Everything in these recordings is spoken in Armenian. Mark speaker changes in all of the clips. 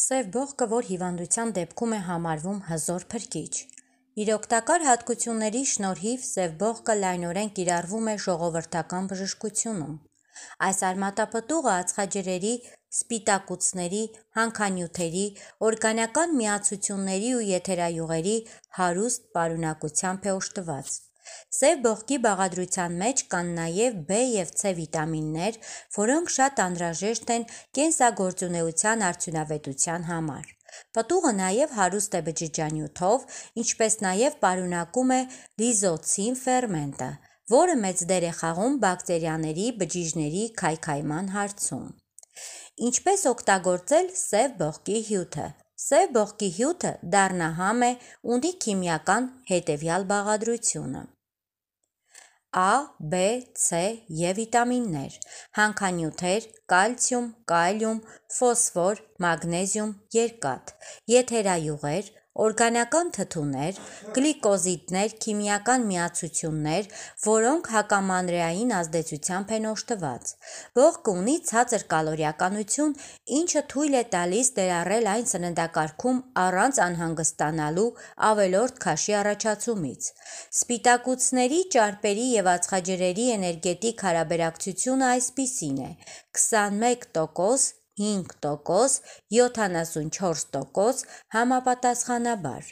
Speaker 1: Սև բողկը, որ հիվանդության դեպքում է համարվում հզոր փրկիչ։ Իր օգտակար հատկությունների շնորհիվ սև բողկը լայնորեն կիրառվում է ժողովրդական բժշկությունում։ Այս արմատապտուղը ածխաջրերի, սպիտակուցների, հանքանյութերի, օրգանական միացությունների ու եթերայուղերի հարուստ պարունակությամբ է օժտված։ Սև բողկի բաղադրության մեջ կան նաև B և C վիտամիններ, որոնք շատ անհրաժեշտ են կենսագործունեության արդյունավետության համար։ Պտուղը նաև հարուստ է բջիջանյութով, ինչպես նաև պարունակում է լիզոցին ֆերմենտը, որը մեծ դեր է խաղում բակտերիաների բջիջների քայքայման հարցում։ Ինչպե՞ս օգտագործել սև բողկի հյութը։ Սև բողկի հյութը դառնահամ է, ունի քիմիական հետևյալ բաղադրությունը. Ա, B, C և վիտամիններ, հանքանյութեր, կալցիում, կալիում, ֆոսֆոր, մագնեզիում, երկաթ, եթերայուղեր, օրգանական թթուներ, գլիկոզիդներ, քիմիական միացություններ, որոնք հակամանրէային ազդեցությամբ են օժտված։ Բողոքը ունի ցածր կալորիականություն, ինչը թույլ է տալիս ներառել այն սննդակարգում առանց անհանգստանալու ավելորդ քաշի առաջացումից։ Սպիտակուցների, ճարպերի և ածխաջրերի էներգետիկ հարաբերակցությունը այսպիսին է՝ 21% 5%, 74%, համապատասխանաբար։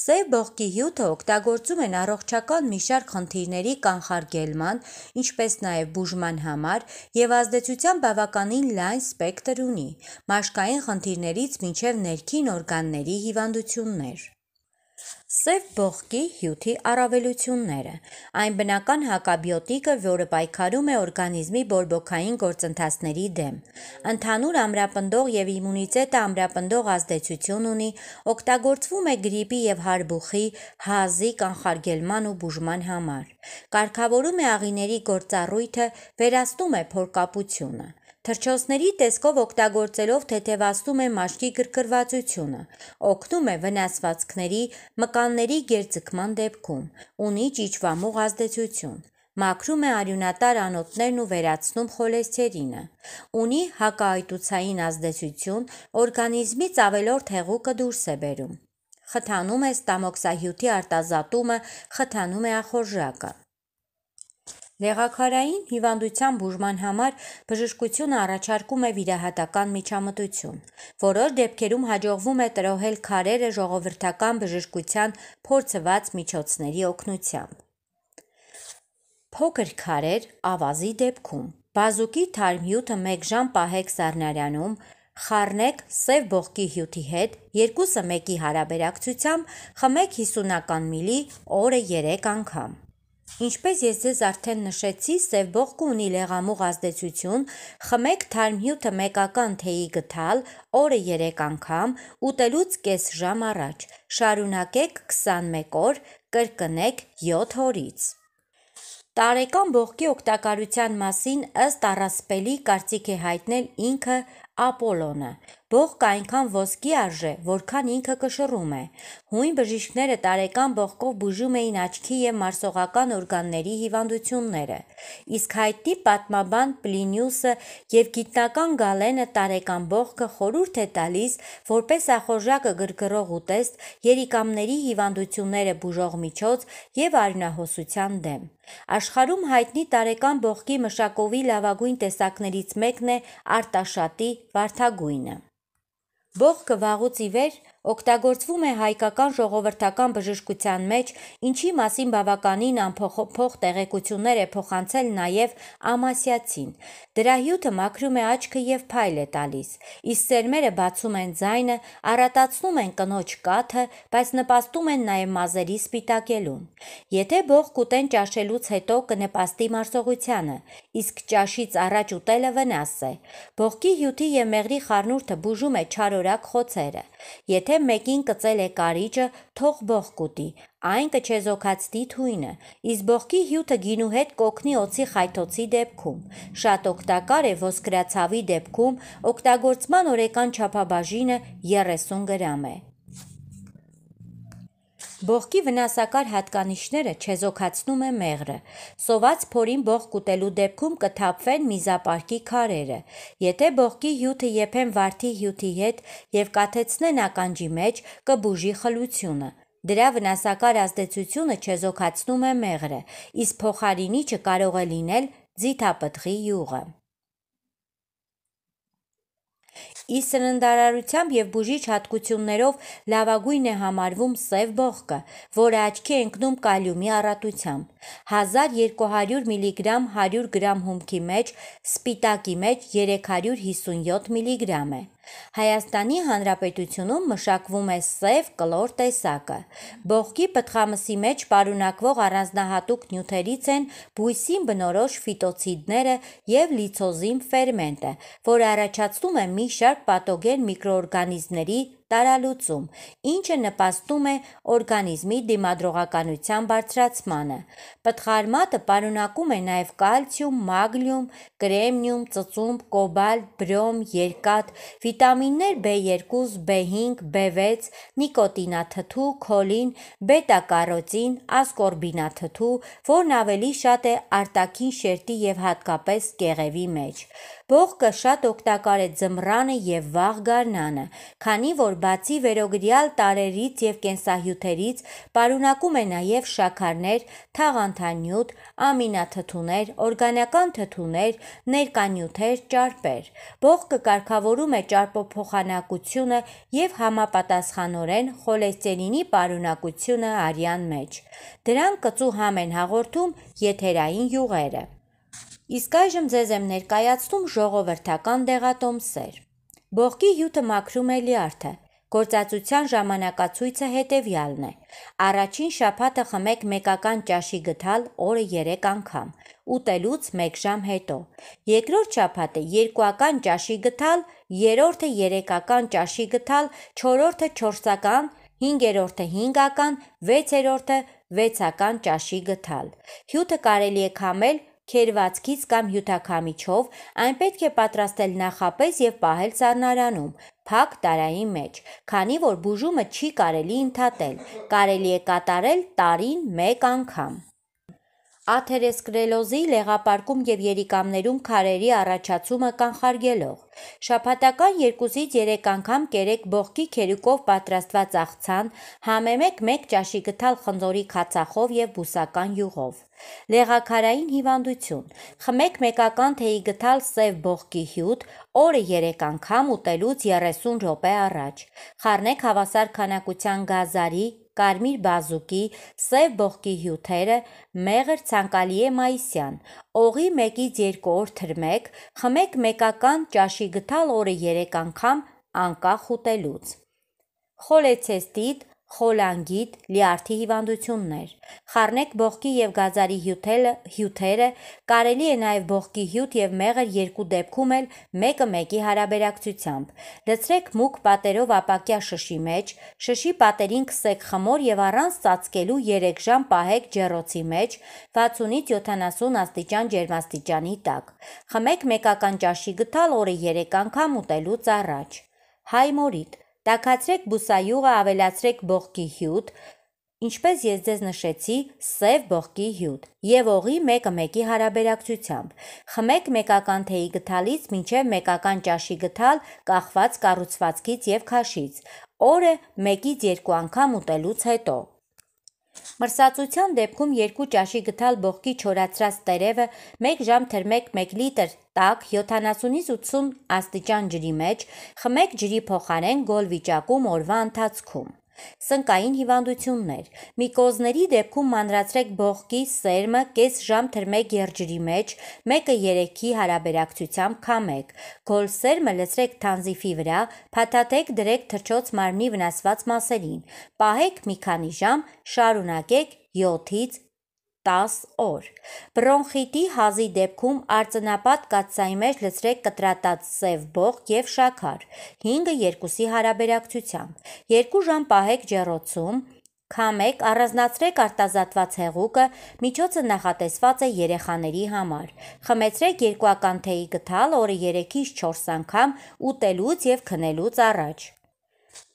Speaker 1: Սև բողկի հյութը օգտագործում են առողջական մի շարք խնդիրների կանխարգելման, ինչպես նաև բուժման համար և ազդեցության բավականին լայն սպեկտր ունի՝ մաշկային խնդիրներից մինչև ներքին օրգանների հիվանդություններ։ Սև բողկի հյութի առավելությունները։ Այն բնական հակաբիոտիկ է, որը պայքարում է օրգանիզմի բորբոքային գործընթացների դեմ։ Ընդհանուր ամրապնդող եւ իմունիտետը ամրապնդող ազդեցություն ունի, օգտագործվում է գրիպի եւ հարբուխի, հազի կանխարգելման ու բուժման համար։ Կարգավորում է աղիների գործառույթը, վերացնում է փորկապությունը։ Թրջոցների տեսքով օգտագործելով թեթևացնում է մաշկի գրգռվածությունը, օգնում է վնասվածքների, մկանների գերձգման դեպքում, ունի ճիճվամուղ ազդեցություն, մաքրում է արյունատար անոթներն ու վերացնում խոլեստերինը, ունի հակաայտուցային ազդեցություն, օրգանիզմից ավելորդ հեղուկը դուրս է բերում, խթանում է ստամոքսահյութի արտազատումը, խթանում է ախորժակը։ Տեղակարային հիվանդության բուժման համար բժշկությունը առաջարկում է վիրահատական միջամտություն։ Որոշ դեպքերում հաջողվում է տրոհել քարերը ժողովրդական բժշկության փորձված միջոցների օգնությամբ։ Փոքր քարեր ավազի դեպքում Բազուկի թարմյութը 1 ժամ պահեք սառնարանում, խառնեք սև բողկի հյութի հետ, երկուսը մեկի հարաբերակցությամբ խմեք 50 մլ օրը 3 անգամ։ Ինչպես ես ձեզ արդեն նշեցի, սև բողկը ունի լեղամուղ ազդեցություն, խմեք թարմ հյութը մեկական թեյի գթալ, օրը 3 անգամ, ուտելուց կես ժամ առաջ, շարունակեք 21 օր, կրկնեք 7 օրից։ Տարեկան բողկի օգտակարության մասին ըստ առասպելի կարծիք է հայտնել ինքը Ապոլոնը։ Բողկը այնքան ոսկի արժե, որքան ինքը կշռում է։ Հույն բժիշկները տարեկան բողկով բուժում էին աչքի եւ մարսողական օրգանների հիվանդությունները։ Իսկ հայտի պատմաբան Պլինիուսը եւ գիտնական Գալենը տարեկան բողկը խորհուրդ է տալիս, որպես ախորժակը գրգռող ուտեստ երիկամների հիվանդությունները բուժող միջոց եւ արյունահոսության դեմ։ Աշխարհում հայտնի տարեկան բողկի մշակովի լավագույն տեսակներից մեկն է արտաշատի վարդագույնը։ Բողքը վաղուց ի վեր օգտագործվում է հայկական ժողովրդական բժշկության մեջ, ինչի մասին բավականին անփոխփող տեղեկություններ է փոխանցել նաև ամասյացին։ Դրա հյութը մաքրում է աչքը եւ փայլ է տալիս։ Իսկ սերմերը բացում են ձայնը, առատացնում են կնոջ կաթը, բայց նպաստում են նաև մազերի սպիտակելուն։ Եթե բող կուտեն ճաշելուց հետո կնպաստի մարսողությանը, իսկ ճաշից առաջ ուտելը վնաս է։ Բողքի հյութի եւ մեղրի խառնուրդը բուժում է չարորակ խոցերը։ Եթե մեկին կծել է կարիճը, թող բող կուտի, այն կչեզոքացնի թույնը, իսկ բողքի հյութը գինու հետ կոգնի օծի խայթոցի դեպքում։ Շատ օգտակար է ոսկրացավի դեպքում օգտագործման օրեկան չափաբաժինը 30 գրամ է։ Բողկի վնասակար հատկանիշները չեզոքացնում է մեղրը։ Սոված փորին բողկ ուտելու դեպքում կթափվեն միզապարկի քարերը։ Եթե բողկի հյութը եփեն վարդի հյութի հետ եւ կաթեցնեն ականջի մեջ, կբուժի խլությունը։ Դրա վնասակար ազդեցությունը չեզոքացնում է մեղրը, իսկ փոխարինիչը կարող է լինել ձիթապտղի յուղը։ Ի սննդարարությամբ եւ բուժիչ հատկություններով լավագույն է համարվում սև բողկը, որը աչքի է ընկնում կալիումի առատությամբ։ 1200 մգ 100 գրամ հումքի մեջ, սպիտակի մեջ 357 մգ է։ Հայաստանի Հանրապետությունում մշակվում է սև կլոր տեսակը։ Բողկի պտղամսի մեջ պարունակվող առանձնահատուկ նյութերից են բույսին բնորոշ ֆիտոցիդները եւ լիցոզիմ ֆերմենտը, որը առաջացնում է մի շարք պաթոգեն միկրոօրգանիզմների տարալուծում, ինչը նպաստում է օրգանիզմի դիմադրողականության բարձրացմանը։ Պտղարմատը պարունակում է նաև կալցիում, մագնիում, կրեմնիում, ծծումբ, կոբալտ, բրոմ, երկաթ, վիտամիններ B2, B5, B6, նիկոտինաթթու, քոլին, բետա-կարոտին, ասկորբինաթթու, որն ավելի շատ է արտաքին շերտի և հատկապես կեղևի մեջ։ Բողկը շատ օգտակար է ձմռանը եւ վաղ գարնանը, քանի որ բացի վերոգրյալ տարերից եւ կենսահյութերից պարունակում է նաեւ շաքարներ, թաղանթանյութ, ամինաթթուներ, օրգանական թթուներ, ներկանյութեր, ճարպեր։ Բողկը կարգավորում է ճարպոփոխանակությունը եւ համապատասխանորեն խոլեստերինի պարունակությունը արյան մեջ։ Դրան կծու համ են հաղորդում եթերային յուղերը։ Իսկ այժմ ձեզ եմ ներկայացնում ժողովրդական դեղատոմ սեր։ Բողկի հյութը մաքրում է լիարդը, Գործածության ժամանակացույցը հետևյալն է։ Առաջին շաբաթը խմեք մեկական ճաշի գթալ օրը 3 անգամ, ուտելուց 1 ժամ հետո։ Երկրորդ շաբաթը երկուական ճաշի գթալ, երրորդը երեկական ճաշի գթալ, չորրորդը չորսական, հինգերորդը հինգական, վեցերորդը վեցական ճաշի գթալ։ Հյութը կարելի է քամել քերվածքից կամ հյութաքամիչով, այն պետք է պատրաստել նախապես եւ պահել սառնարանում, փակ տարայի մեջ, քանի որ բուժումը չի կարելի ընդհատել։ Կարելի է կատարել տարին 1 անգամ աթերեսկլերոզի լեղապարկում եւ երիկամներում քարերի առաջացումը կանխարգելող։ Շաբաթական 2-ից 3 անգամ կերեք բողկի քերուկով պատրաստված աղցան համեմեք 1 ճաշի գթալ խնձորի քացախով եւ բուսական յուղով։ Լեղակարային հիվանդություն։ Խմեք մեկական թեյի գթալ սև բողկի հյութ օրը 3 անգամ ուտելուց 30 րոպե առաջ։ Խառնեք հավասար քանակության գազարի կարմիր բազուկի, սև բողկի հյութերը, մեղր ցանկալի է մայիսյան։ Օղի 1-ից 2 օր թրմեք, խմեք մեկական ճաշի գթալ օրը 3 անգամ անկախ ուտելուց։ Խոլեցեստիտ, խոլանգիտ, լյարդի հիվանդություններ։ Խառնեք բողկի եւ գազարի հյութելը, հյութերը, կարելի է նաեւ բողկի հյութ եւ մեղր երկու դեպքում էլ մեկը մեկի հարաբերակցությամբ։ Լցրեք մուկ պատերով ապակյա շշի մեջ, շշի պատերին քսեք խմոր եւ առանց ծածկելու 3 ժամ պահեք ջեռոցի մեջ 60-ից 70 աստիճան ջերմաստիճանի տակ։ Խմեք մեկական ճաշի գտալ օրը 3 անգամ ուտելուց առաջ։ Հայ մորիդ Տակացրեք բուսայուղը, ավելացրեք բողկի հյութ, Ինչպես ես ձեզ նշեցի, սև բողկի հյութ եւ օղի մեկը մեկի հարաբերակցությամբ։ Խմեք մեկական թեյի գթալից մինչև մեկական ճաշի գթալ կախված կառուցվածքից եւ քաշից։ Օրը 1-ից 2 անգամ ուտելուց հետո։ Մրսածության դեպքում երկու ճաշի գթալ բողկի չորացրած տերևը 1 ժամ թրմեք 1 լիտր տակ 70-ից 80 աստիճան ջրի մեջ, խմեք ջրի փոխարեն գոլ վիճակում օրվա ընթացքում։ Սնկային հիվանդություններ։ Միկոզների դեպքում մանրացրեք բողկի սերմը կես ժամ թրմեք երջրի մեջ, մեկը 3-ի հարաբերակցությամբ քամեք։ Գոլ սերմը լցրեք թանզիֆի վրա, փաթաթեք դրեք թրջոց մարմնի վնասված մասերին։ Պահեք մի քանի ժամ, շարունակեք 7-ից 10 օր։ Բրոնխիտի հազի դեպքում արծնապատ կաթսայի մեջ լցրեք կտրատած սև բողք եւ շաքար 5-ը 2-ի հարաբերակցությամբ։ 2 ժամ պահեք ջեռոցում, Քամեք, առանձնացրեք արտազատված հեղուկը, միջոցը նախատեսված է երեխաների համար։ Խմեցրեք երկուական թեյի գթալ օրը 3-ից 4 անգամ ուտելուց եւ քնելուց առաջ։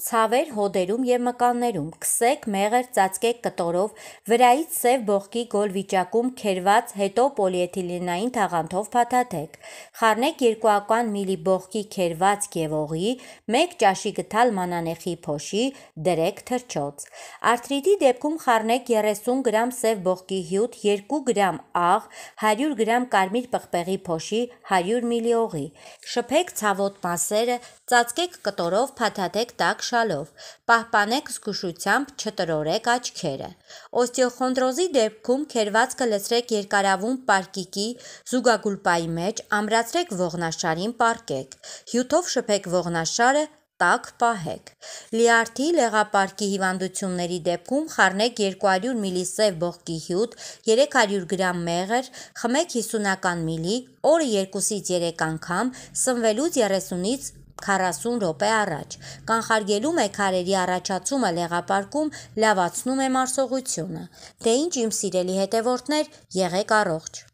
Speaker 1: Ցավեր հոդերում եւ մկաններում, քսեք, մեղր, ծածկեք կտորով, վրայից սև բողկի գոլ վիճակում քերված, հետո պոլիէթիլենային թաղանթով փաթաթեք։ Խառնեք 200 մլ բողկի քերված եւ օղի, 1 ճաշի գթալ մանանեխի փոշի, դրեք թրչոց։ Արթրիտի դեպքում խառնեք 30 գրամ սև բողկի հյութ, 2 գրամ աղ, 100 գրամ կարմիր պղպեղի փոշի, 100 մլ օղի։ Շփեք ցավոտ մասերը, ծածկեք կտորով, փաթաթեք տա բարակ շալով։ Պահպանեք զգուշությամբ, չտրորեք աչքերը։ Օստեոխոնդրոզի դեպքում քերվածքը լցրեք երկարավուն պարկիկի զուգագուլպայի մեջ, ամրացրեք ողնաշարին պարկեք։ Հյութով շփեք ողնաշարը տակ պահեք։ Լիարդի լեղապարկի հիվանդությունների դեպքում խառնեք 200 մլ սև բողկի հյութ, 300 գրամ մեղր, խմեք 50-ական մլի, օրը 2-ից 3 անգամ, սնվելուց 30-ից 40 րոպե առաջ։ Կանխարգելում է քարերի առաջացումը լեղապարկում, լավացնում է մարսողությունը։ Դե ինչ իմ սիրելի հետևորդներ, եղեք առողջ։